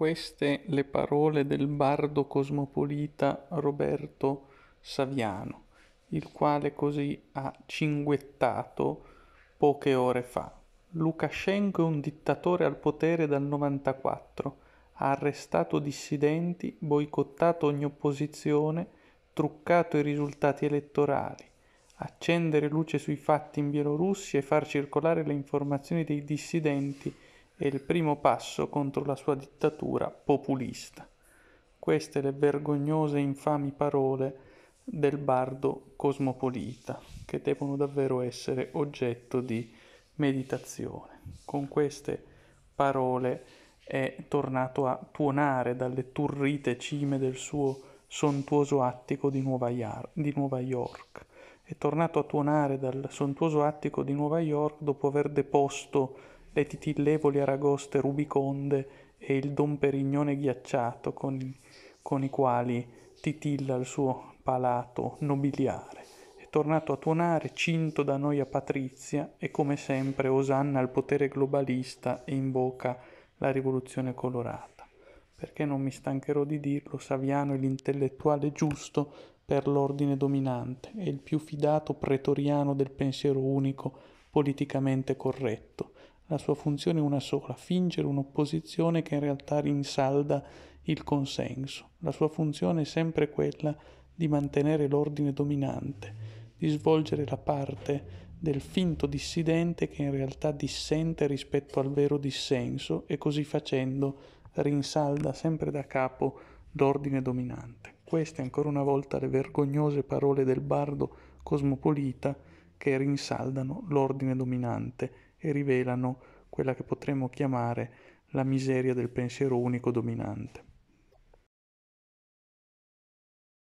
queste le parole del bardo cosmopolita Roberto Saviano, il quale così ha cinguettato poche ore fa. Lukashenko è un dittatore al potere dal 94, ha arrestato dissidenti, boicottato ogni opposizione, truccato i risultati elettorali, accendere luce sui fatti in Bielorussia e far circolare le informazioni dei dissidenti è il primo passo contro la sua dittatura populista. Queste le vergognose e infami parole del bardo cosmopolita, che devono davvero essere oggetto di meditazione. Con queste parole è tornato a tuonare dalle turrite cime del suo sontuoso attico di Nuova, Iar- di Nuova York. È tornato a tuonare dal sontuoso attico di Nuova York dopo aver deposto le titillevoli aragoste rubiconde e il don Perignone ghiacciato con, con i quali titilla il suo palato nobiliare. È tornato a tuonare cinto da noia patrizia e come sempre osanna al potere globalista e invoca la rivoluzione colorata. Perché non mi stancherò di dirlo, Saviano è l'intellettuale giusto per l'ordine dominante, è il più fidato pretoriano del pensiero unico politicamente corretto la sua funzione è una sola, fingere un'opposizione che in realtà rinsalda il consenso. La sua funzione è sempre quella di mantenere l'ordine dominante, di svolgere la parte del finto dissidente che in realtà dissente rispetto al vero dissenso e così facendo rinsalda sempre da capo l'ordine dominante. Queste ancora una volta le vergognose parole del bardo cosmopolita che rinsaldano l'ordine dominante e rivelano quella che potremmo chiamare la miseria del pensiero unico dominante.